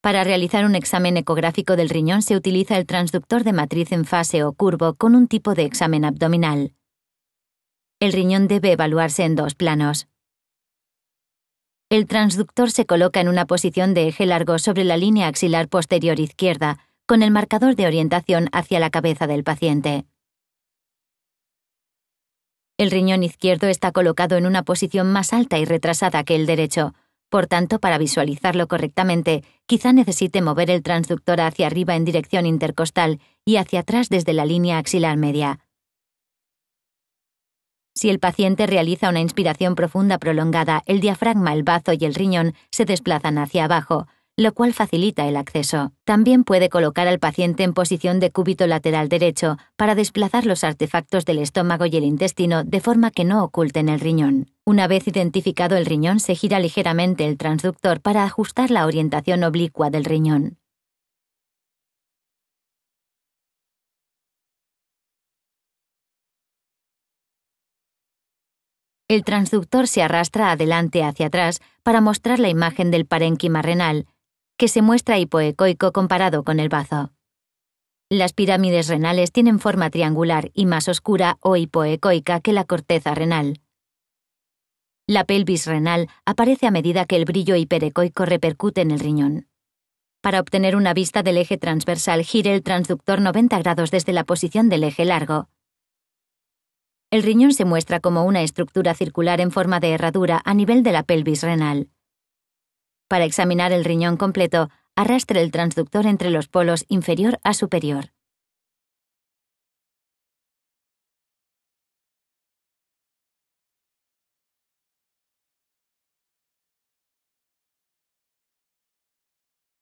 Para realizar un examen ecográfico del riñón se utiliza el transductor de matriz en fase o curvo con un tipo de examen abdominal. El riñón debe evaluarse en dos planos. El transductor se coloca en una posición de eje largo sobre la línea axilar posterior izquierda, con el marcador de orientación hacia la cabeza del paciente. El riñón izquierdo está colocado en una posición más alta y retrasada que el derecho, por tanto, para visualizarlo correctamente, quizá necesite mover el transductor hacia arriba en dirección intercostal y hacia atrás desde la línea axilar media. Si el paciente realiza una inspiración profunda prolongada, el diafragma, el bazo y el riñón se desplazan hacia abajo, lo cual facilita el acceso. También puede colocar al paciente en posición de cúbito lateral derecho para desplazar los artefactos del estómago y el intestino de forma que no oculten el riñón. Una vez identificado el riñón, se gira ligeramente el transductor para ajustar la orientación oblicua del riñón. El transductor se arrastra adelante hacia atrás para mostrar la imagen del parénquima renal, que se muestra hipoecoico comparado con el bazo. Las pirámides renales tienen forma triangular y más oscura o hipoecoica que la corteza renal. La pelvis renal aparece a medida que el brillo hiperecoico repercute en el riñón. Para obtener una vista del eje transversal, gire el transductor 90 grados desde la posición del eje largo. El riñón se muestra como una estructura circular en forma de herradura a nivel de la pelvis renal. Para examinar el riñón completo, arrastre el transductor entre los polos inferior a superior.